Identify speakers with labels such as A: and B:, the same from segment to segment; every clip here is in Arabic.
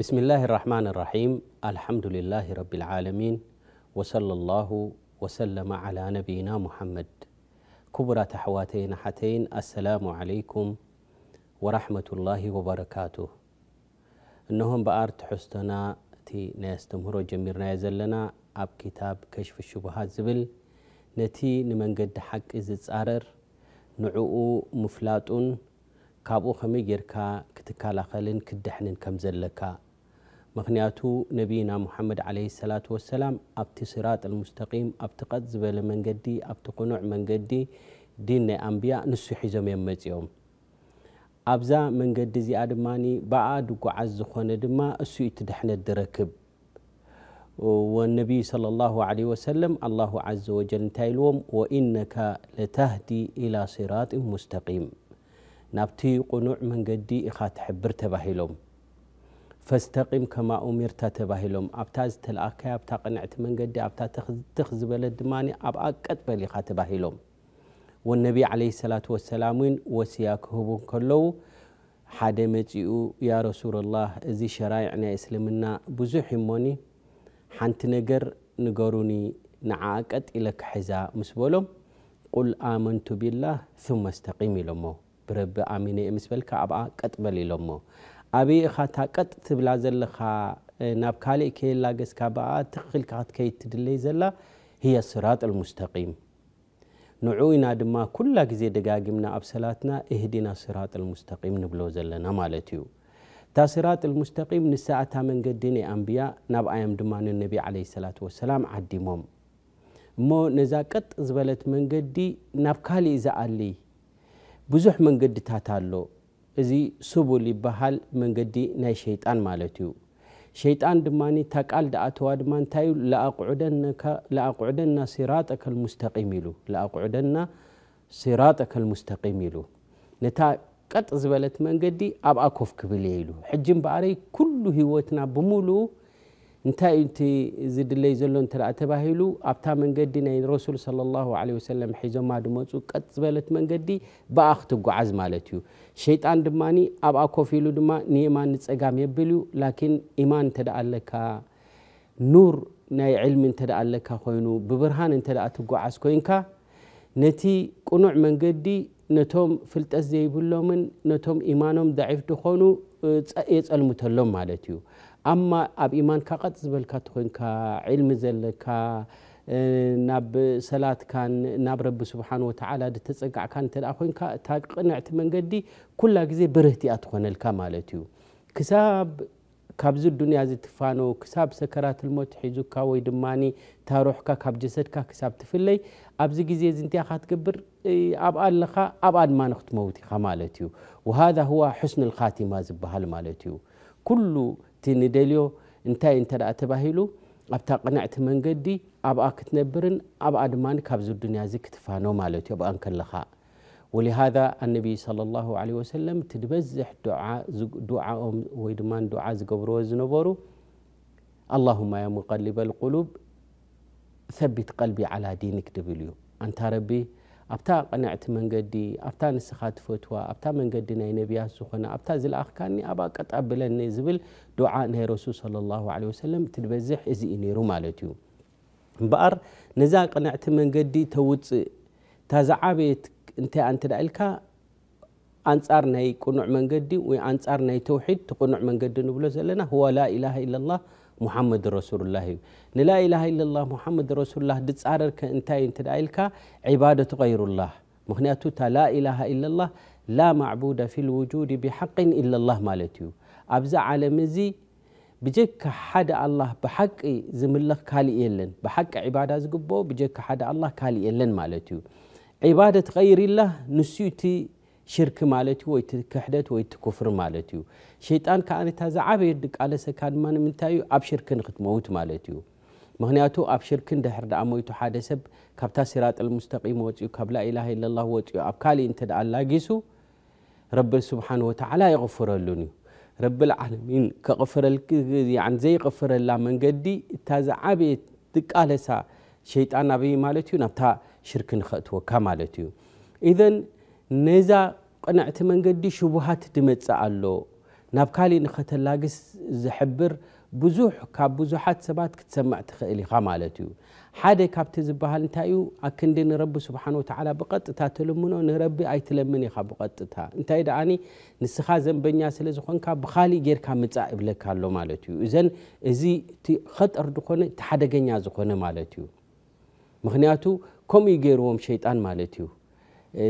A: بسم الله الرحمن الرحيم الحمد لله رب العالمين وصلى الله وسلم على نبينا محمد كبرى تحواتين حتين السلام عليكم ورحمة الله وبركاته إنهم بأرت حستنا تي تمهرو جميرنا يزلنا أب كتاب كشف الشبهات زبل نتي نمنقد حق إذ نعو مفلاتون كابو خميجيركا كتكالا خلين كدحنن كمزلكا مخنياتو نبينا محمد عليه الصلاة والسلام أبتي صراط المستقيم أبتي قد زبال منقدي أبتي قنع منقدي دين أنبياء نسو حزم يمتيهم أبزا منقدي زي أدماني بعد وقع الزخون دما أسو يتدحن الدركب والنبي صلى الله عليه وسلم الله عز وجل تايلوم وإنك لتهدي إلى صراط مستقيم نبتي قنوع من قدي إخا تحبر تباهيلوم فاستقيم كما أمير تباهيلوم أبتاز تلاكي أبتا قنعت من قدي أبتا تخذ بلد ماني أبقى كتبه لخا تباهيلوم والنبي عليه الصلاة والسلام وسياك هبون كلو حدا مجيئو يا رسول الله إزي شرايعنا إسلمنا بزوح موني حانت نقر نقروني نعاكت إلك حزا مسبولو قل آمنت بالله ثم استقيمي لمو ብረቢ ኣሚነ እየ ምስ በልካ ኣብኣ ቀጥ በል ኢሎሞ ኣበይ ኢኻ እታ ቀጥ ትብላ ዘለኻ ናብ ካልእ ከየላገስካ ብኣ ትኽክልካ ክትከይድ ትድለይ ዘላ هي الصراط المستقيم نعونا دما كل جزي دقاقمنا أبسلاتنا اهدنا الصراط المستقيم نبلو زلنا مالتيو تا صراط المستقيم نساعة من قديني أنبياء ناب آيام دمان النبي عليه الصلاة والسلام عدي موم مو نزاكت قط زبلت من قدي ناب إذا قال لي ብዙሕ መንገድታት ኣሎ እዚ ስቡል ይበሃል መንገዲ ናይ ሸይጣን ማለት እዩ ሸይጣን ድማ እታ ቃል ዳኣተዋ ድማ እንታይ እዩ ለኣቁዕደና ሲራጠከ ኢሉ ለኣቁዕደና ሲራጠከ ልሙስተቂም ኢሉ ነታ ቀጥ ዝበለት መንገዲ ኣብኣ ኮፍ ክብል የ ኢሉ ሕጂ እምበኣረይ ኩሉ ሂወትና ብምሉእ እንታይ እዩ እቲ ዝድለይ ዘሎ እንተ ተባሂሉ ኣብታ መንገዲ ናይ ረሱል صለ ላሁ ለ ወሰለም ሒዞማ ድመፁ ቀጥ ዝበለት መንገዲ ብኣ ክትጓዓዝ ማለት እዩ ሸይጣን ድማ ኣብኣ ኮፍ ኢሉ ድማ ንኢማን ንፀጋም የብል እዩ ላኪን ኢማን እንተ ኣለካ ኑር ናይ ዕልሚ እንተ ኣለካ ኮይኑ ብብርሃን እንተ ትጓዓዝ ኮይንካ ነቲ ቁኑዕ መንገዲ ነቶም ፍልጠት ዘይብሎምን ነቶም ኢማኖም ዳዒፍ ድኾኑ የፀልሙተሎም ማለት እዩ ኣማ ኣብ ኢማንካ ቀጥ ዝበልካ እተኮይንካ ዕልሚ ዘለካ ናብ ሰላትካን ናብ ረቢ ስብሓን ወተዓላ ድተፀጋዕካ እንተ ኮንካ እታ ቅንዕቲ መንገዲ ኩላ ግዜ ብርህቲ እያ ትኮነልካ ማለት እዩ ክሳብ ካብዚ ዱንያ ዝትፋኖ ክሳብ ሰከራት ልሞት ሒዙካ ወይ ድማ ታሮሕካ ካብ ጀሰድካ ክሳብ ትፍለይ ኣብዚ ግዜ እዚ እንታይ ካ ትገብር ኣብኣ ኣለኻ ኣብ ድማ ንክትመውት ኢኻ ማለት እዩ ወሃذ ሁዋ ሕስን ልካቲማ ዝበሃል ማለት እዩ ኩሉ እቲ ንደልዮ እንታይ እንተ ደኣ ተባሂሉ ኣብታ ቅንዕቲ መንገዲ ኣብኣ ክትነብርን ኣብኣ ድማ ካብ ዚ ድንያ እዚ ክትፋኖ ማለት እዩ ኣብኣ ከለኻ ወሊሃذ ኣነቢይ صለ ላه ለ ወሰለም እቲ ድበዝሕ ድዓኦም ወይ ድማ ድዓ ዝገብርዎ ዝነበሩ ኣላሁማ ያ ሙቀሊበ ልቁሉብ ثቢት ቀልቢ ዓላ ዲንክ ድብል እዩ ኣንታ ረቢ أبتا قنعت من قدي أبتا نسخات فتوى أبتا من قدي ناي نبيه سخنا أبتا زل أخكاني أبا كتقبل النزبل دعاء نهي رسول صلى الله عليه وسلم تلبزح إزي إني رومالتيو بقر نزا قنعت من قدي توت تازع عبيت انت انت لألكا أنصار ناي كنوع من قدي وأنصار ناي توحيد تقنع من قدي نبلو زلنا هو لا إله إلا الله ሙሐመድ ረሱሉላ እዩ ንላኢላሃ ኢለላ ሙሐመድ ረሱሉላ ድፃረርከ እንታይ እንተ ኢልካ ዒባደቱ ገይሩላህ ምክንያቱ እታ ላኢላሃ ኢለላ ላ ማዕቡደ ፊ ልውጁድ ብሓቅን ኢለላህ ማለት እዩ ኣብዚ ዓለም እዚ ብጀካ ሓደ ኣላህ ብሓቂ ዝምለኽ ካሊእ የለን ብሓቂ ዒባዳ ዝግብኦ ብጀካ ሓደ ኣላህ ካሊእ የለን ማለት እዩ ዒባደት ገይርላህ ንስኡ እቲ ሽርክ ማለት እዩ ወይ ክሕደት ወይ ትኩፍር ማለት እዩ ሸይጣን ከዓነ እታ ዝዓበየ ድቃለሰካ ድማ ንምንታይ እዩ ኣብ ሽርክ ንክትመውት ማለት እዩ ምክንያቱ ኣብ ሽርክ እንድሕር ኣ ሞይቱ ሓደ ሰብ ካብታ ስራጥልሙስተቂም ወፅኡ ካብ ላኢላ ለላ ወፅኡ ኣብ ካሊእ እንተ ኣላጊሱ ረቢ ስብሓን ወተዓላ ይቕፍረሉን እዩ ረቢ ልዓለሚን ዘይቕፍረላ መንገዲ እታ ዝዓበየ ድቃለሳ ሸይጣን ኣበይ ማለት እዩ ናብታ ሽርክ ንኸእትወካ ማለት እዩ ነዛ ቅንዕቲ መንገዲ ሽቡሃት ድመፅእ ኣሎ ናብ ካሊእ ንኸተላግስ ዝሕብር ብዙሕ ካብ ብዙሓት ሰባት ክትሰማዕ ትኽእል ኢኻ ማለት እዩ ሓደ ካብቲ ዝበሃል እንታይ እዩ ኣብ ክንዲ ንረቢ ስብሓን ወተዓላ ብቐጥታ ተልምኖ ንረቢ ኣይትለምን ኢኻ ብቐጥታ እንታይ ደኣኒ ንስኻ ዘንበኛ ስለ ዝኾንካ ብካሊእ ጌርካ ምፃእ እብለካ ኣሎ ማለት እዩ እዘን እዚ እቲ ኸጠር ድኾነ እቲ ሓደገኛ ዝኾነ ማለት እዩ ምክንያቱ ከምኡ ገይርዎም ሸይጣን ማለት እዩ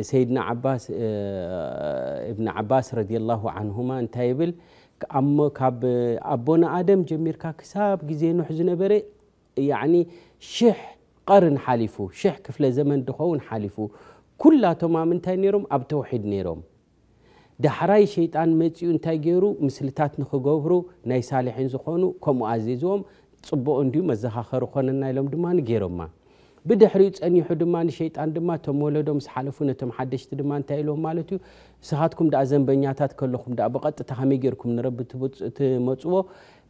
A: سيدنا عباس آه، ابن عباس رضي الله عنهما انت يبل أم كاب أبونا آدم جمير كاكساب جزين حزن بري يعني شح قرن حالفو شح كفل زمن دخون حالفو كل توما من تانيروم أب توحيد نيروم دحراي شيطان متي انت جيرو مسلتات نخجوبرو ناي صالحين زخونو كم عزيزوم صبو عندي مزها خرخون النايلوم دمان جيروم ብድሕሪኡ ፀኒሑ ድማ ንሸይጣን ድማ እቶም ወለዶ ምስ ሓለፉ ነቶም ሓደሽቲ ድማ እንታይ ኢሎም ማለት እዩ ንስኻትኩም ዳ ዘንበኛታት ከለኹም ዳ ብቐጥታ ከመይ ጌርኩም ንረቢ ትመፅዎ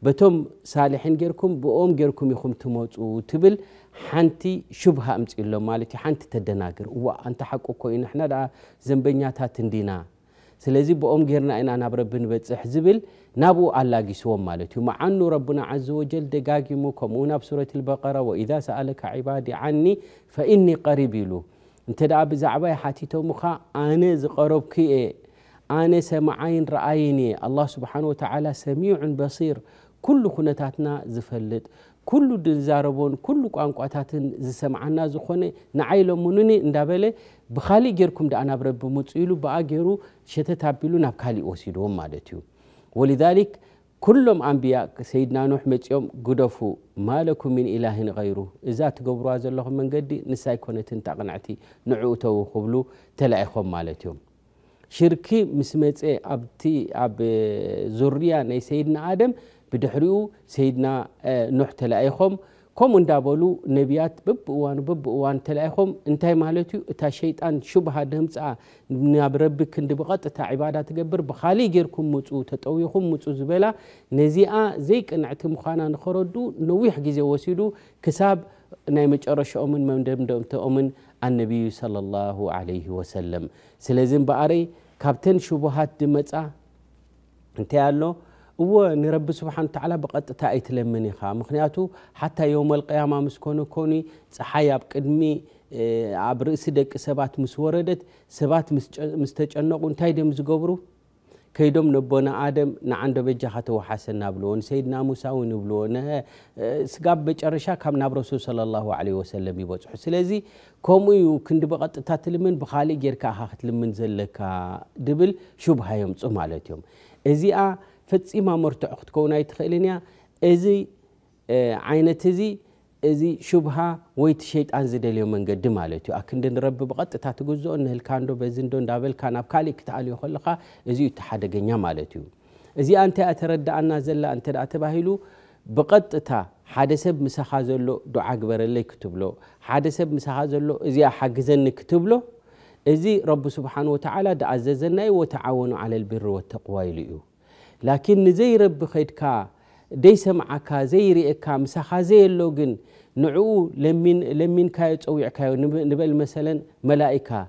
A: በቶም ሳልሕን ጌርኩም ብኦም ጌርኩም ኢኹም ትመፁ ትብል ሓንቲ ሽብሃ እምፅኢሎም ማለት እዩ ሓንቲ ተደናግር እዋ እንተ ሓቂ ኮይኑ ንሕና ዘንበኛታት እንዲና ስለዚ ብኦም ጌርና ኢና ናብ ረቢ ንበፅሕ ዝብል ናብኡ ኣላጊስዎም ማለት እዩ መዓኑ ረብና ዘ ወጀል ደጋጊሙ ከምኡ ናብ ሱረት በቀራ ወኢዛ ሰኣለካ ዕባዲ ዓኒ ፈኢኒ ቀሪብ ኢሉ እንተ ደኣ ብዛዕባይ ሓቲቶምኻ ኣነ ዝቀረብኩ እየ ኣነ ሰማዓይን ረኣይን እየ ኣላ ስብሓን ወተላ ሰሚዑን በሲር ኩሉ ኩነታትና ዝፈልጥ ኩሉ ድዛረቦን ኩሉ ቋንቋታትን ዝሰምዓና ዝኾነ ንዓይ ሎሙኑኒ እንዳበለ ብካሊእ ጌርኩም ደኣ ናብ ረቢ ምፁ ኢሉ ብኣ ገይሩ ሸተት ኣቢሉ ናብ ካሊእ ወሲድዎም ማለት እዩ ወሊዛሊክ ኩሎም ኣንብያ ሰይድና ኖሕ መፂኦም ግደፉ ማለኩም ምን ኢላህን ገይሩ እዛ ትገብርዋ ዘለኹም መንገዲ ንሳ ይኮነትን ታቕንዕቲ ንዕኡ ተዉ ክብሉ ተላኢኾም ማለት እዮም ሽርኪ ምስ መፀ ኣብቲ ኣብ ዙርያ ናይ ሰይድና ኣደም بدحريو سيدنا نوح تلايخوم كوم دابولو نبيات بب اوان بب اوان تلايخوم انتهي مالتو اتا شيطان شبها دمتا نياب ربك كند بغط اتا عبادة تقبر بخالي جيركم موتو تتويخوم موتو زبلا نزيعا زيك انعت مخانا نخردو نويح جزي وسيدو كساب نايمج ارش اومن ممدم دوم اومن النبي صلى الله عليه وسلم سلازم باري كابتن شبهات دمتا انتهي اللو هو ان رب سبحانه وتعالى بقت تايت لمن يخا مخنياتو حتى يوم القيامه مسكونه كوني صحايا بقدمي اب رئيس دق سبات مسوردت سبات مستچنقو انتاي دم زغبرو كيدوم نبونا ادم نعند بجحت وحسن بلون سيدنا موسى ونبلون سغاب بجرشا كم نبرسو صلى الله عليه وسلم يبوصح سلازي كومو كند بقت تاتل من بخالي غير كاخت لمن زلكا دبل شبهه يوم صمالت يوم ازي ፈፂማ መርትዖ ክትከውን ኣይትኽእልን እያ እዚ ዓይነት እዚ እዚ ሽብሃ ወይቲ ሸይጣን ዝደልዮ መንገዲ ማለት እዩ ኣብ ክንዲ ንረቢ ብቐጥታ ትግዝኦ ንህልካ ንዶ በዚ ንዶ እንዳበልካ ናብ ካሊእ ክትኣልዮ ከለካ እዚዩ እቲ ሓደገኛ ማለት እዩ እዚኣ እንታይ ተረዳእና ዘላ እንተ ተባሂሉ ብቐጥታ ሓደ ሰብ ምሳኻ ዘሎ ዱዓ ግበረለይ ክትብሎ ሓደ ሰብ ምሳኻ ዘሎ እዚኣ ሓግዘኒ ክትብሎ እዚ ረቢ ስብሓን ወተዓላ ዳኣዘዘናዩ ወተዓወኑ ዓለ ልቢሪ ወተቕዋ ኢሉ እዩ لكن زير بخيدك دي سمعك زير إكا مسخة زي اللوغن نعو لمن لمن كايت أو يعكا نبل مثلا ملائكة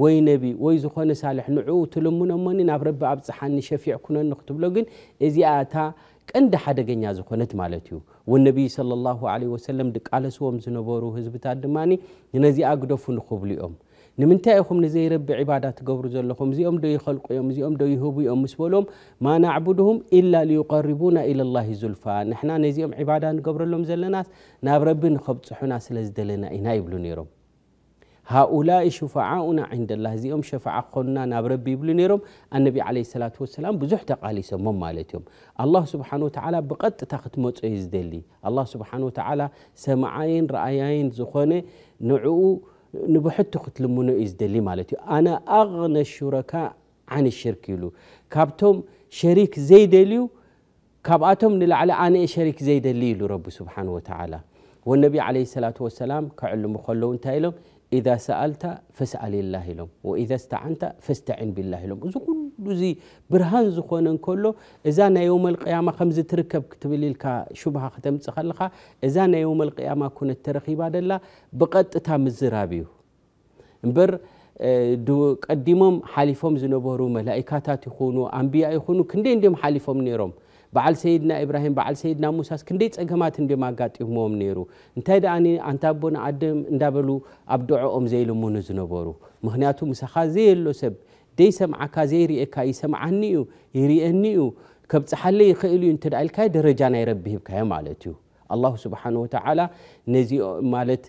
A: وي نبي وي زخون صالح نعو تلمون أماني نعرب عبد صحاني شفيع كنا نكتب لوغن إزي آتا كند حدا جنيا زخونت مالتيو والنبي صلى الله عليه وسلم دك على سوام زنبورو هزبتا دماني ينزي أقدفون خبلي أم ንምንታይ ኢኹም ንዘይረቢ ዕባዳ ትገብሩ ዘለኹም እዚኦም ዶ ይኸልቁ እዮም እዚኦም ዶ ይህቡ እዮም ምስ በሎም ማ ናዕቡድሁም ኢላ ልዩቀሪቡና ኢለላ ዙልፋ ንሕና ነዚኦም ዕባዳ ንገብረሎም ዘለናስ ናብ ረቢ ንከብፅሑና ስለ ዝደለና ኢና ይብሉ ነይሮም ሃኡላኢ ሽፋዓኡና ዕንደላ እዚኦም ሸፍዓ ክኾኑና ናብ ረቢ ይብሉ ነይሮም ኣነቢ ለ ሰላት ወሰላም ብዙሕ ተቃሊሶሞም ማለት እዮም ኣላ ስብሓን ወተላ ብቐጥታ ክትመፆ እዩ ዝደሊ ኣላ ስብሓን ወተላ ሰማዓይን ረኣያይን ዝኾነ ንዕኡ ንብሕቱ ክትልምኖ እዩ ዝደሊ ማለት እዩ ኣነ ኣغነ ሽረካ ዓነ ሽርክ ይብሉ ካብቶም ሸሪክ ዘይደልዩ ካብኣቶም ንላዕሊ ኣነአ ሸሪክ ዘይደሊ ኢሉ ረቢ ስብሓን ወተዓላ ወነቢ ዓለ ሰላት ወሰላም ከዕልሙ ከለዉ እንታይ ኢሎም ኢዛ ሰኣልታ ፈስኣል ላ ኢሎም ወኢዛ ስተዓንታ ፈስተዕን ብላ ኢሎም እዚ ኩሉ ኩሉ ብርሃን ዝኾነ እንከሎ እዛ ናይ ዮመ ልቅያማ ከምዚ ትርከብ ክትብል ኢልካ ሽብሃ ክተምፅእ ከለካ እዛ ናይ ዮመ ልቅያማ ኩነት ተረኪባ ደላ ብቐጥታ ምዝራብ እዩ እምበር ቀዲሞም ሓሊፎም ዝነበሩ መላኢካታት ይኹኑ ኣንብያ ይኹኑ ክንደይ እንድዮም ሓሊፎም ነይሮም በዓል ሰይድና ኢብራሂም በዓል ሰይድና ሙሳስ ክንደይ ፀገማት እንድዮም ኣጋጢሞዎም ነይሩ እንታይ ደኣኒ ኣንታ ኣቦና ኣደም እንዳበሉ ኣብ ድዕኦም ዘይልሙኑ ዝነበሩ ምክንያቱ ምሳኻ ዘየሎ ሰብ ደይሰምዓካ ዘይርኤካ ይሰምዓኒ እዩ ይርአኒ እዩ ከብፅሓለ ይኽእል እዩ እንተዳ ኢልካ ደረጃ ናይ ረቢ ሂብካዮ ማለት እዩ ኣላሁ ስብሓን ወተዓላ ነዚ ማለት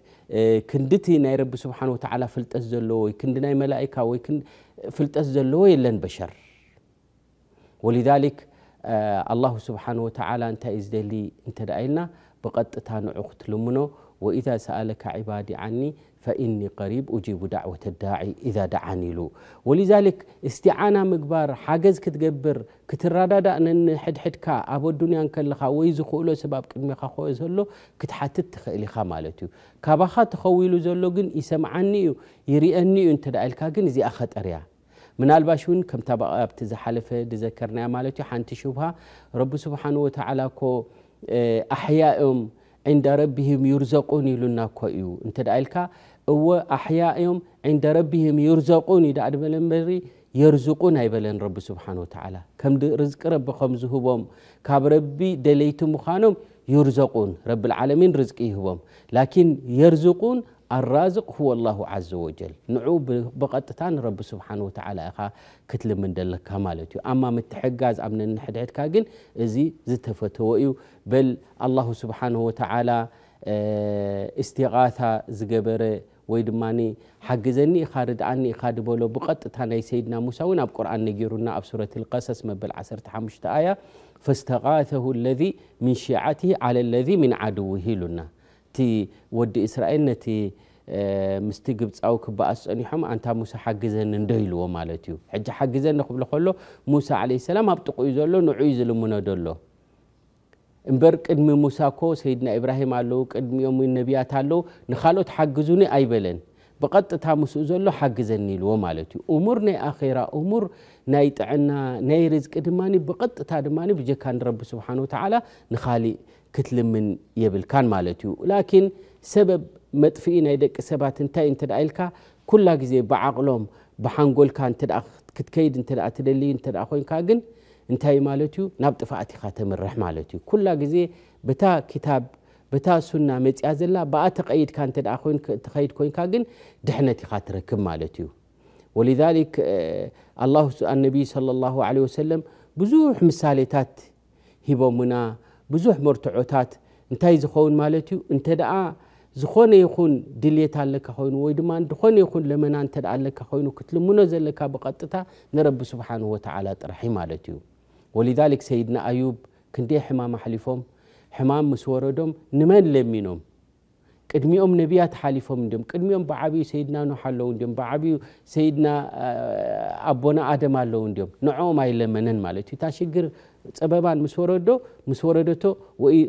A: ክንዲቲ ናይ ረቢ ስብሓን ወተዓላ ፍልጠት ዘለዎ ወይ ክንዲ ናይ መላእካ ወይ ፍልጠት ዘለዎ የለን በሸር ወሊዛሊክ ኣላሁ ስብሓን ወተዓላ እንታይ እዩ ዝደሊ እንተዳ ኢልና ብቐጥታ ንዑ ክትልምኖ وإذا سألك عبادي عني فإني قريب أجيب دعوة الداعي إذا دعاني له ولذلك استعانة مقبار حاجز كتقبر كترادادا أن حد حد كا أبو الدنيا ويزو ويزخولو سباب قدمك خوي زلو كتحتت تخيل خامالتو كابخا تخويلو زلو جن يسمعني يريئني انت دعلكا قن زي أخت أريا من الباشون كم تابع ابتزا ማለት እዩ ሓንቲ ሽብሃ ረቢ ስብሓን ወተዓላ ኮ ኣሕያኦም عند ربهم يرزقون يلنا كويو انت دعيلك هو أحياء يوم عند ربهم يرزقون إذا عدم المري يرزقون أي بلن رب سبحانه وتعالى كم رزق رب خمزهوهم كاب ربي دليت مخانهم يرزقون رب العالمين رزقهم لكن يرزقون الرازق هو الله عز وجل نعوب بقطتان رب سبحانه وتعالى اخا كتل من دلك كمالتي اما متحجاز امن نحد عيد كاجل ازي زتفتو بل الله سبحانه وتعالى آه، استغاثه زجبر ويدماني حجزني خارد عني خاد بولو بقطتان اي سيدنا موسى ون اب قران نجيرنا اب سوره القصص مبل 10 حمشت ايه فاستغاثه الذي من شيعته على الذي من عدوه لنا ወዲ እስራኤል ነቲ ምስቲ ግብፃዊ ክበኣስ ፀኒሖም ኣንታ ሙሳ ሓግዘኒ እንደ ኢልዎ ማለት እዩ ሕጂ ሓግዘኒ ክብሎ ከሎ ሙሳ ዓለ ሰላም ኣብ ጥቁኡ ዘሎ ንዑዩ ዝልምኖ ደሎ እምበር ቅድሚ ሙሳ ኮ ሰይድና ኢብራሂም ኣለው ቅድሚኦም ነቢያት ኣለው ንካልኦት ሓግዙኒ ኣይበለን ብቐጥታ ምስኡ ዘሎ ሓግዘኒ ኢልዎ ማለት እዩ እሙር ናይ ኣኼራ እሙር ናይ ጥዕና ናይ ርዝቂ ድማ ብቐጥታ ድማ ብጀካ ንረቢ ስብሓን ወተዓላ ንካሊእ كتل من يبل كان مالتيو لكن سبب مطفئين هيدك سبات انت انت دايلكا كل غزي بعقلهم بحنقول كان تدا كتكيد انت دا تدلي انت دا خوين كاغن انت هاي مالتيو ناب طفاتي خاتم الرح مالتيو كل غزي بتا كتاب بتا سنة مت يازلا بقى تقيد كان تدا خوين تقيد كوين كاغن دحنتي خاتركم مالتيو ولذلك الله النبي صلى الله عليه وسلم بزوح مثاليتات هبومنا بزح مرتعوتات انتي زخون مالتي انت دعا زخون يخون دليت عليك خوين ويدمان دخون يخون لمن انت دعا لك وكتل منزل لك بقطتا نرب سبحانه وتعالى رحيم مالتي ولذلك سيدنا ايوب كندي حمام حليفهم حمام مسوردهم نمن لمينهم ቅድሚኦም ነቢያት ሓሊፎም እንዲም ቅድሚኦም ብዓብዩ ሰይድና ኖሕ ኣለዉ እንዲም ብዓብዩ ሰይድና ኣቦና ኣደም ኣለዉ እንዲም ንዕኦም ኣይለመነን ማለት እዩ እታ ሽግር ፀበባን ምስ ወረዶ ምስ ወረደቶ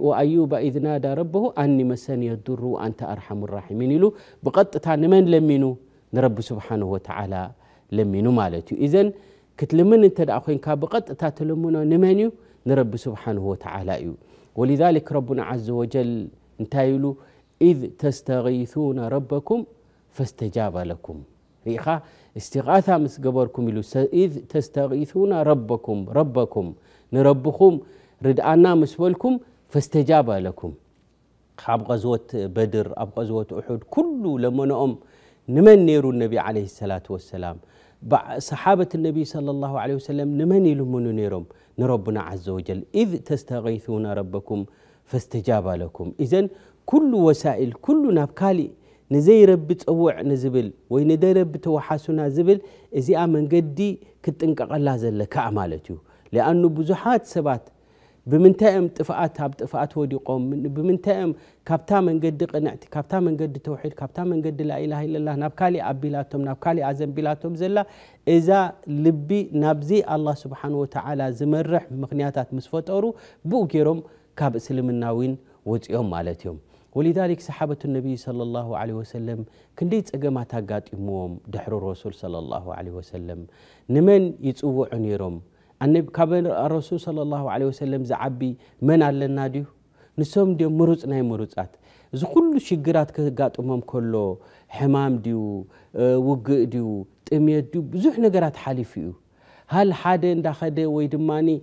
A: ወኣዩባ ኢዝናዳ ረብሁ ኣኒ መሰን የድሩ ኣንተ ኣርሓሙ ራሒሚን ኢሉ ብቐጥታ ንመን ለሚኑ ንረቢ ስብሓንሁ ወተዓላ ለሚኑ ማለት እዩ እዘን ክትልምን እንተ ደኣ ኮንካ ብቐጥታ ተለምኖ ንመን እዩ ንረቢ ስብሓንሁ ወተዓላ እዩ ወሊዛሊክ ረቡና ዓዘ ወጀል እንታይ ኢሉ إذ تستغيثون ربكم فاستجاب لكم إخا استغاثة مس قبركم إذ تستغيثون ربكم ربكم نربكم ردعنا مسولكم فاستجاب لكم خاب غزوة بدر أب غزوة أحد كل لما نقوم نمن نيرو النبي عليه الصلاة والسلام صحابة النبي صلى الله عليه وسلم نمن يلمن نيرهم نربنا عز وجل إذ تستغيثون ربكم فاستجاب لكم إذن ኩሉ ወሳኢል ኩሉና ኣብ ካሊእ ንዘይረቢ ፀውዕ ንዝብል ወይ ንዘይረቢ ተወሓሱና ዝብል እዚኣ መንገዲ ክጥንቀቐላ ዘለካ ማለት እዩ ሊኣኑ ብዙሓት ሰባት ብምንታይ እዮም ጥፍኣት ኣብ ጥፍኣት ወዲቆም ብምንታይ እዮም ካብታ መንገዲ ቅንዕቲ ካብታ መንገዲ ተውሒድ ካብታ መንገዲ ላኢላ ኢለላ ናብ ካሊእ ኣቢላቶም ናብ ካሊእ ኣዘንቢላቶም ዘላ እዛ ልቢ ናብዚ ኣላ ስብሓን ወተዓላ ዝመርሕ ምክንያታት ምስ ፈጠሩ ብኡ ገይሮም ካብ እስልምናዊን ወፂኦም ማለት እዮም ولذلك سحابة النبي صلى الله عليه وسلم كنديت أجمع تاقات إمام دحر الرسول صلى الله عليه وسلم نمن يرم أن كاب الرسول صلى الله عليه وسلم زعبي من على ديو نسوم ديو مروز ناي مروزات እዚ ኩሉ ሽግራት ከጋጥሞም ከሎ ሕማም ድዩ ውግእ ድዩ ጥምየት ديو ብዙሕ ነገራት ሓሊፉ هل حد داخده ويدماني يا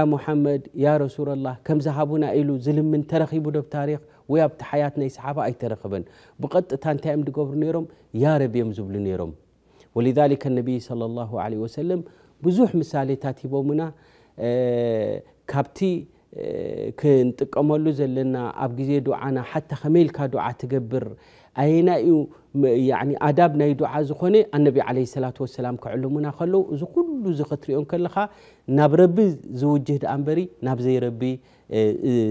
A: اه، محمد يا رسول الله كم ذهبنا إلو زلم من ترخي بدو بتاريخ ويا بتحياتنا يسحابا أي ترخبن بقد تانتهم دقبر نيروم يا رب يمزب لنيروم ولذلك النبي صلى الله عليه وسلم بزوح مثالي تاتي بومنا كابتي اه، كنت اه، قمولو زلنا أبقزي دعانا حتى خميل كادو عتقبر أين أيو يعني آداب ناي دعاء زخونة النبي عليه الصلاة والسلام كعلمنا خلو زو كل زو خطري أن كل خا نبرب زو جهد أمبري نبزي ربي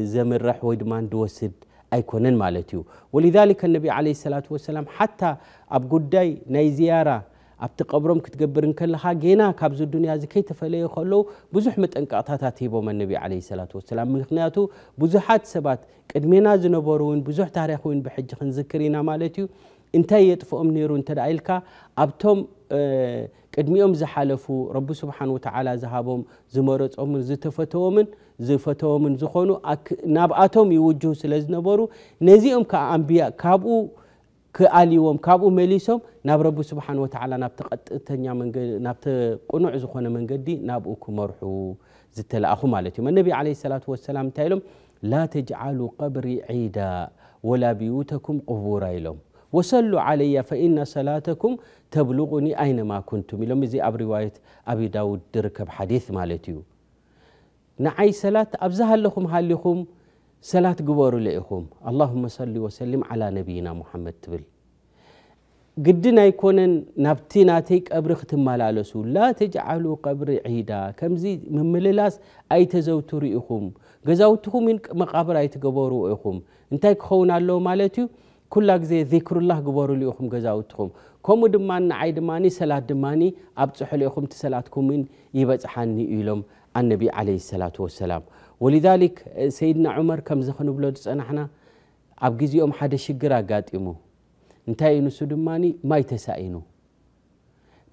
A: زمن رح ويدمان دوسد أيكونن مالتيو ولذلك النبي عليه الصلاة والسلام حتى أبقداي ناي زيارة أبتقبرم كتقبر إن كل جينا كابز الدنيا زي كي تفلي خلو بزح مت إنك أتاتيبو من النبي عليه الصلاة والسلام مخناتو بزحات سبات كدمينا زنبورون بزح تاريخون بحج خنذكرينا مالتيو እንታይ የጥፍኦም ነይሩ እንተደ ኢልካ ኣብቶም ቅድሚኦም ዝሓለፉ ረቢ ስብሓን ወተዓላ ዝሃቦም ዝመረፆምን ዝተፈተዎምን ዝፈተዎምን ዝኾኑ ናብኣቶም ይውጅሁ ስለ ዝነበሩ ነዚኦም ከዓ ኣንብያ ካብኡ ክኣልይዎም ካብኡ መሊሶም ናብ ረቢ ስብሓን ወተዓላ ናብቲ ቀጥተኛ ናብቲ ቁኑዕ ዝኾነ መንገዲ ናብኡ ክመርሑ ዝተለኣኹ ማለት እዮም እነቢ ዓለ ሰላት ወሰላም እንታይ ኢሎም ላ ተጅዓሉ ቀብሪ ዒዳ ወላ ብዩተኩም ቅቡራ ኢሎም وسلوا علي فإن صلاتكم تبلغني أينما كنتم لما زي أب رواية أبي داود دركب حديث مالتي نعي صلاة أبزها لكم هاليكم صلاة قبور لإخوم اللهم صل وسلم على نبينا محمد تبل قدنا يكونن نبتي ناتي قبر ختمالالسو لا تجعلوا قبر عيدا كم زي من مللاس أي تزوتر رئيكم قزوتكم من مقابر أي تقبروا إخوم انتاك خونا له مالتيو كل غزي ذكر الله قبر ليهم جزاؤكم كم دمان عيد ماني سلا دماني أبتح ليهم تسلاتكم من يبت حني إلهم النبي عليه الصلاة والسلام ولذلك آه، سيدنا عمر كم زخن بلاد سنا حنا أبجزي يوم حد شجرة قات يمو انتهى نسو دماني ما يتسائنو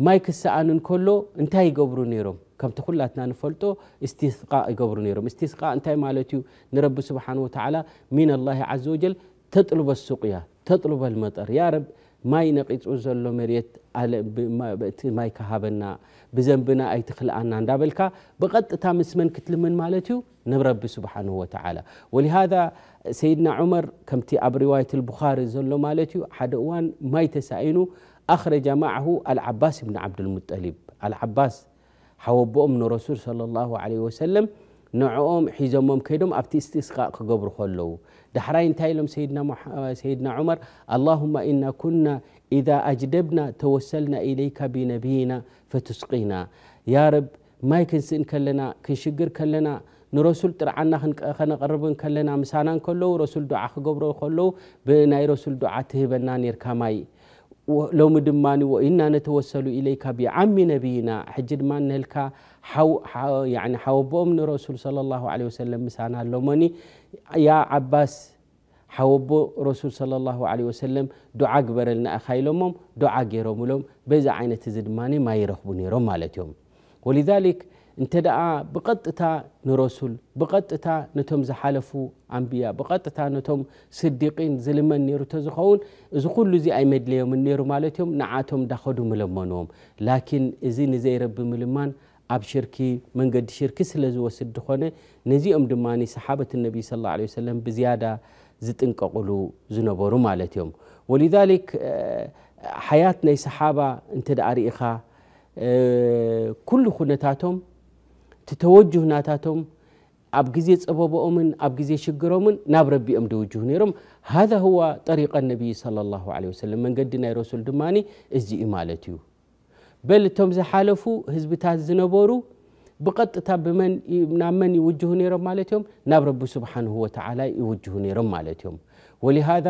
A: ما يكسى أنن كله انتهى قبر نيرم كم تقول لا نفلتو استسقاء قبر نيرم استسقاء انتهى مالتيو نرب سبحانه وتعالى من الله عز وجل تطلب السقيا تطلب المطر يا رب ما ينقيت أزل مريت على ما يكهبنا بزنبنا أي تخلقنا عن دابلكا بقد تامس من كتل من مالتيو نبرب سبحانه وتعالى ولهذا سيدنا عمر كمتي أب رواية البخاري زل مالتيو حد أوان ما يتسعينو أخرج معه العباس بن عبد المطلب العباس حوبهم رسول صلى الله عليه وسلم نعوم حيزمهم كيدهم أبتيستس قا كجبر خلوا دحرين تايلهم سيدنا مح... سيدنا عمر اللهم إن كنا إذا أجدبنا توسلنا إليك بنبينا فتسقينا يا رب ما يكن سن كلنا كشجر كلنا نرسل ترى عنا خن خن قربن كلنا مسانا كلو رسول دعاء خجبر خلوا بناي رسول دعاء تهبنا نير كماي لو مدماني وإنا نتوسل إليك بعم نبينا حجد ما نهلك حو, حو يعني حو من رسول صلى الله عليه وسلم مسانا لومني يا عباس حو رسول صلى الله عليه وسلم دعاء قبر لنا أخي لهم دعاء قيروم لهم بيز عينة زدماني ما يرخبوني رمالتهم ولذلك انت دعا بقطتا نرسل بقطتا نتم زحالفو انبياء بقطتا نتم صديقين زلمن نيرو تزخون اذ كل زي اي مدلي من نيرو مالتهم نعاتهم دخدو ملمنهم لكن اذن زي رب ملمان اب شركي من قد شركي سلاز وسد خونه نزي ام دماني صحابه النبي صلى الله عليه وسلم بزياده زتنققلو زنبرو مالتهم ولذلك حياتنا صحابه انت دعا ريخا كل خنتاتهم تتوجه ناتاتهم أبجزيت جزء أبجزيت أبجزيت جزء شجرهم ناب ربي أم دوجه نيرم هذا هو طريق النبي صلى الله عليه وسلم من قدنا رسول دماني إزي إمالتيو بل تم زحالفوا هزب تازنبورو بقطታ ብመን ናብ መን ይውጅሁ ነይሮም ማለት እዮም ናብ ረቢ ስብሓንሁ ወተዓላ ይውጅሁ ነይሮም ማለት እዮም ወሊሃذ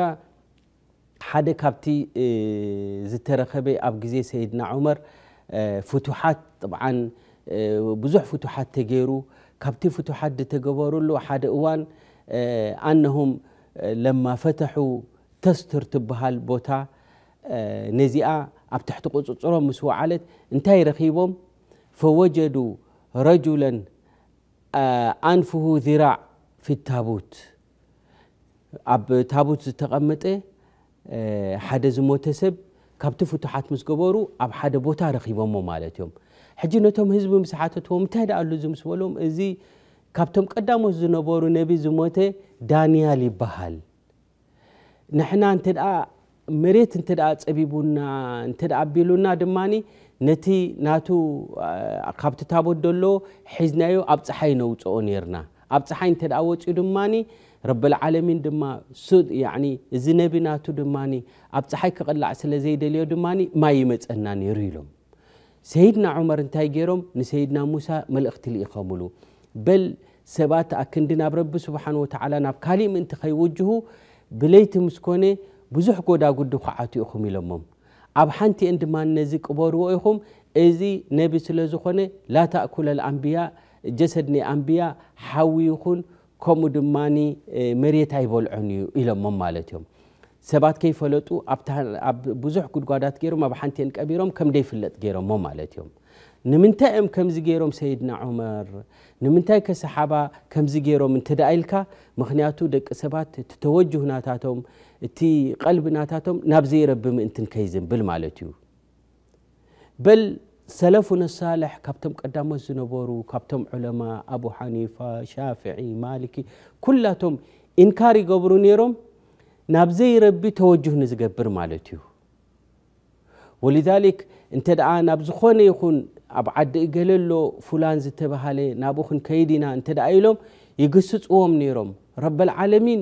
A: أبجزيت ካብቲ أبجزيت ኣብ ግዜ ሰይድና ዑመር ብዙሕ ፍቱሓት ተገይሩ ካብቲ ፍቱሓት ዝተገበሩሉ ሓደ እዋን ኣነሁም ለማ ፈተሑ ተስትር ትበሃል ቦታ ነዚኣ ኣብ ትሕቲ ቁፅፅሮም ምስ ወዓለት እንታይ ረኺቦም ፈወጀዱ ረጅላ ኣንፍሁ ዚራዕ ፊ ታቡት ኣብ ታቡት ዝተቐመጠ ሓደ ዝሞተ ሰብ ካብቲ ፍቱሓት ምስ ገበሩ ኣብ ሓደ ቦታ ረኺቦሞ ማለት እዮም ሕጂ ነቶም ህዝቢ ምስ ሓተትዎም እንታይ ዳ ኣሉ ዚ ምስ በሎም እዚ ካብቶም ቀዳሞት ዝነበሩ ነቢ ዝሞተ ዳንያል ይበሃል ንሕና እንተ መሬት እንተ ፀቢቡና እንተ ኣቢሉና ድማ ነቲ ናቱ ካብቲ ታቦት ደሎ ሒዝናዮ ኣብ ፀሓይ ነውፅኦ ነርና ኣብ ፀሓይ እንተ ወፅኡ ድማ ረብልዓለሚን ድማ እዚ ነቢ ናቱ ድማ ኣብ ፀሓይ ክቕላዕ ስለ ዘይደልዮ ድማ ማይ ይመፀና ነይሩ ኢሎም ሰይድና ዑመር እንታይ ገይሮም ንሰይድና ሙሳ መልእኽቲ ልኢኸምሉ በል ሰባት ኣክንዲ ናብ ረቢ ስብሓን ወተዓላ ናብ ካሊእ ምእንቲ ከይውጅሁ ብለይቲ ምስ ኮነ ብዙሕ ጎዳጉዲ ኩዓትኡ ኢሎሞም ኣብ ሓንቲአን ድማ ነዚ ቅበርዎ ኢኹም እዚ ነቢ ስለ ዝኾነ ላተእኩለል ኣንብያ ጀሰድ ናይ ኣንብያ ሓዊ ይኹን ከምኡ ድማኒ መሬት ኣይበልዖን እዩ ኢሎሞም ማለት እዮም ሰባት ከይፈለጡ ኣብ ብዙሕ ጉድጓዳት ገይሮም ኣብ ሓንቲን ቀቢሮም ከም ደይፍለጥ ገይሮሞ ማለት እዮም ንምንታይ እዮም ከምዚ ገይሮም ሰይድና ዑመር ንምንታይ ከሰሓባ ከምዚ ገይሮም እንተዳ ኢልካ ምክንያቱ ደቂ ሰባት እቲ ተወጅህ ናታቶም እቲ ቀልቢ ናታቶም ናብ ዘይረቢ ምእንትን ከይዝንብል ማለት እዩ በል ሰለፉ ነሳልሕ ካብቶም ቀዳሞት ዝነበሩ ካብቶም ዑለማ ኣቡ ሓኒፋ ሻፍዒ ማልኪ ኩላቶም ኢንካር ይገብሩ ነይሮም نابزي ربي توجه نزقبر مالتيو ولذلك انت دعا نابزخون يخون أبعد ዓዲ እገለሎ ፉላን ዝተባሃለ ናብኡ ክንከይድ ኢና እንተ ደኣ ኢሎም ይግስፅዎም ነይሮም ረብልዓለሚን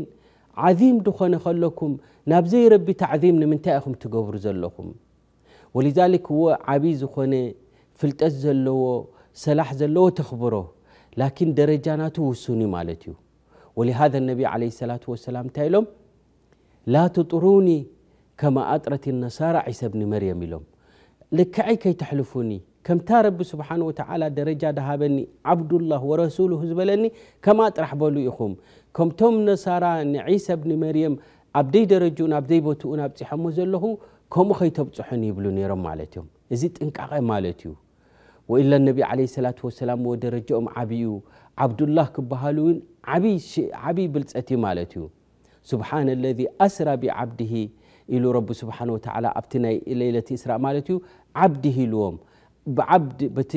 A: ዓዚም ድኾነ ከለኩም ናብዘይ ረቢ ተዕዚም ንምንታይ ኢኹም ትገብሩ ዘለኹም ወሊዛሊክ ዎ ዓብዪ ዝኾነ ፍልጠት ዘለዎ ሰላሕ ዘለዎ ተኽብሮ ላኪን ደረጃናቱ ውሱን እዩ ማለት النبي ወሊሃذ ነቢ ዓለ ሰላት لا تطروني كما أطرت النصارى عيسى بن مريم لهم لكعي كي تحلفوني كم تارب سبحانه وتعالى درجة دهابني عبد الله ورسوله زبلني كما أطرح بولو يخوم كم توم نصارى عيسى بن مريم عبدي درجون عبدي بوتون عبدي حموز الله كم خي تبتحني بلو نيرم مالتهم زيت إنك اغي مالتيو وإلا النبي عليه الصلاة والسلام ودرجهم عبيو عبد الله كبهالوين عبي عبي بلتأتي مالتيو ስብሓነ ለذ ኣስራ ብዓብድሂ ኢሉ ረቢ ስብሓን ወተላ ኣብቲ ናይ ሌይለት እስራእ ማለት እዩ ዓብዲ ሂልዎም ብዓብዲ በቲ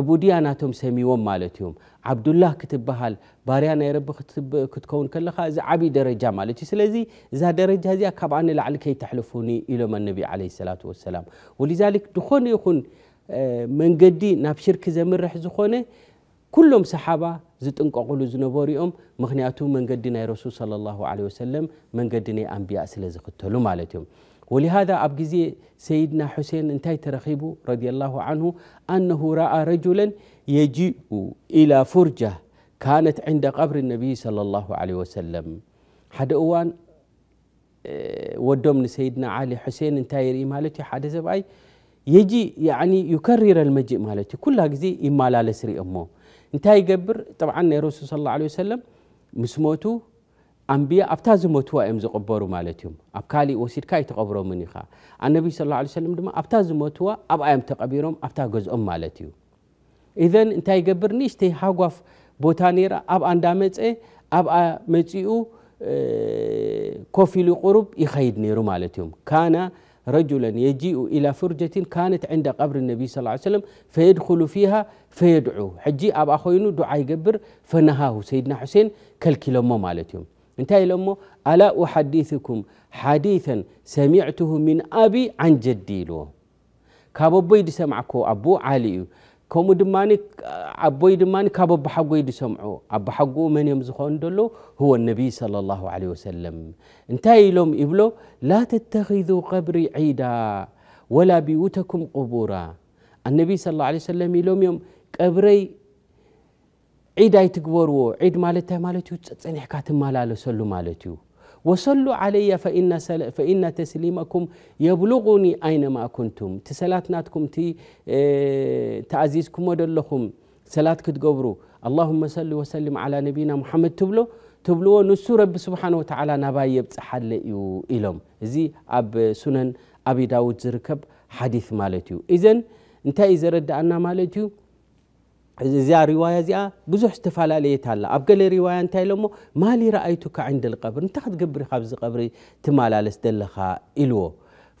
A: ዕቡድያ ናቶም ሰሚዎም ማለት እዮም ዓብዱላህ ክትበሃል ባርያ ናይ ረቢ ክትከውን ከለካ እዚ ዓብዪ ደረጃ ማለት እዩ ስለዚ እዛ ደረጃ እዚኣ ካብኣ ንላዕሊ ከይተሕልፉኒ ኢሎም ኣነቢ ለ ሰላት ወሰላም ወሊዛሊክ ድኾነ ይኹን መንገዲ ናብ ሽርክ ዘምርሕ ዝኾነ كلهم سحابة زتن قولوا زنبوري أم مخنياتو من قدنا رسول صلى الله عليه وسلم من قدنا أنبياء سلزة قتلوا مالتهم ولهذا أبقزي سيدنا حسين انتهي ترخيبه رضي الله عنه أنه رأى رجلا يجيء إلى فرجة كانت عند قبر النبي صلى الله عليه وسلم حد أوان ودوم سيدنا علي حسين انتهي رئي مالتي حد زبعي يجي يعني يكرر المجيء مالتي كل هكذا إما لا لسري أمه እንታይ ይገብር ጠብዓ ናይ ረሱል ስለ ላ ሰለም ምስ ሞቱ ኣንብያ ኣብታ ዝሞትዋ እዮም ዝቕበሩ ማለት እዮም ኣብ ካሊእ ወሲድካ ኣይተቐብሮምን ኢኻ ኣነቢይ ስ ላ ሰለም ድማ ኣብታ ዝሞትዋ ኣብኣዮም ተቐቢሮም ኣብታ ገዝኦም ማለት እዩ ኢዘን እንታይ ይገብር ንእሽተይ ሃጓፍ ቦታ ነይራ ኣብኣ እንዳመፀ ኣብኣ መፂኡ ኮፍ ኢሉ ቁሩብ ይኸይድ ነይሩ ማለት እዮም ካና رجلا يجيء إلى فرجة كانت عند قبر النبي صلى الله عليه وسلم فيدخل فيها فيدعو حجي أبا خوينو دعاء يقبر فنهاه سيدنا حسين كالكلمة مالتهم انتهي لما ألا أحدثكم حديثا سمعته من أبي عن جدي له كابو بيد سمعكو أبو علي ከምኡ ድማ ዓቦይ ድማ ካብ ኣቦሓጎይ ድሰምዑ ኣቦሓጎኡ መን እዮም ዝኾኑ ደሎ ህወ ነቢይ صለ ላه ለ ወሰለም እንታይ ኢሎም ይብሎ ላ ተተኪذ ቀብሪ ዒዳ ወላ ቢዩተኩም ቅቡራ ኣነቢይ صለ ه ሰለም ኢሎም እዮም ቀብረይ ዒድ ኣይትግበርዎ ዒድ ማለት እንታይ ማለት እዩ ፀኒሕካ ትመላለሰሉ ማለት እዩ وصلوا علي فإن, سل... فإن تسليمكم يبلغني أينما كنتم تسلات ناتكم تي اه... تعزيزكم ودلخم سلات كتقبروا اللهم صل وسلم على نبينا محمد تبلو تبلو نسو رب سبحانه وتعالى نباي يبፅሓለ እዩ زي እዚ ኣብ أبي داود زركب حديث مالتيو إذن انتهي زرد أنا مالتيو رواية እዚኣ بزح እዚኣ ብዙሕ ዝተፈላለየት ኣላ ኣብ ገለ ما እንታይ رأيتك عند القبر أنت خد እንታይ خبز ካብዚ تمال على ዘለኻ إلو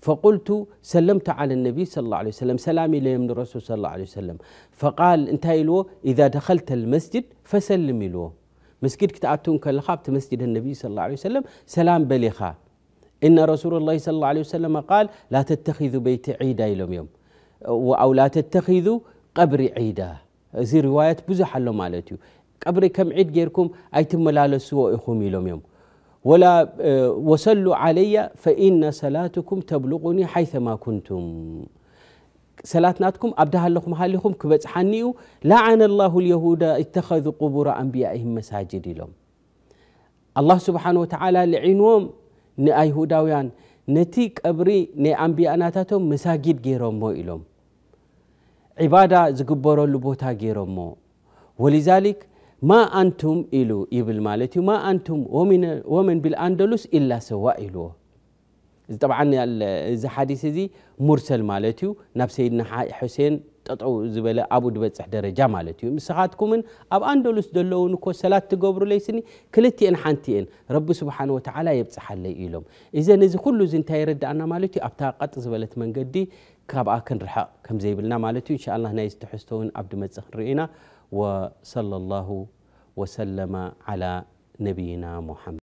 A: فقلت سلمت على النبي صلى الله عليه وسلم سلامي من الرسول صلى الله عليه وسلم فقال انت إلو إذا دخلت المسجد فسلم إلو مسجد كتأتون كالخاب مسجد النبي صلى الله عليه وسلم سلام بليخا إن رسول الله صلى الله عليه وسلم قال لا تتخذوا بيت عيدا يوم يوم أو لا تتخذوا قبر عيدا زي روايات بزح له مالتيو قبري كم عيد جيركم ايتم ملالسو اخوم يلوم يوم ولا وصلوا علي فان صلاتكم تبلغني حيثما كنتم صلاتناتكم ابدها لكم حالكم كبصحنيو لعن الله اليهود اتخذوا قبور انبيائهم مساجد لهم الله سبحانه وتعالى لعنوم نأيهوداويان نتي قبري نأنبياناتهم مساجد غيرهم مو إلهم عبادة زقبر له بوتا جيرمو ولذلك ما أنتم إلو يبل مالتي ما أنتم ومن ومن بالأندلس إلا سواء إلو طبعا إذا حديث زي مرسل مالتيو ناب سيدنا حسين ጠጠው ዝበለ ኣብኡ ድበፅሕ ደረጃ ማለት እዩ ምስኻትኩምን ኣብ ኣንደሉስ ዘለዉ ንኮ ሰላት ትገብሩ ለይስኒ ክልቲአን ሓንቲአን ረቢ ስብሓን ወተዓላ የብፅሓለይ ኢሎም እዘን እዚ ኩሉ እዚ እንታይ የረዳእና ማለት እዩ ኣብታ ቀጥ ዝበለት መንገዲ كاب آكن رحا كم زي بلنا مالتو إن شاء الله نايز تحستون عبد مزخ رئينا وصلى الله وسلم على نبينا محمد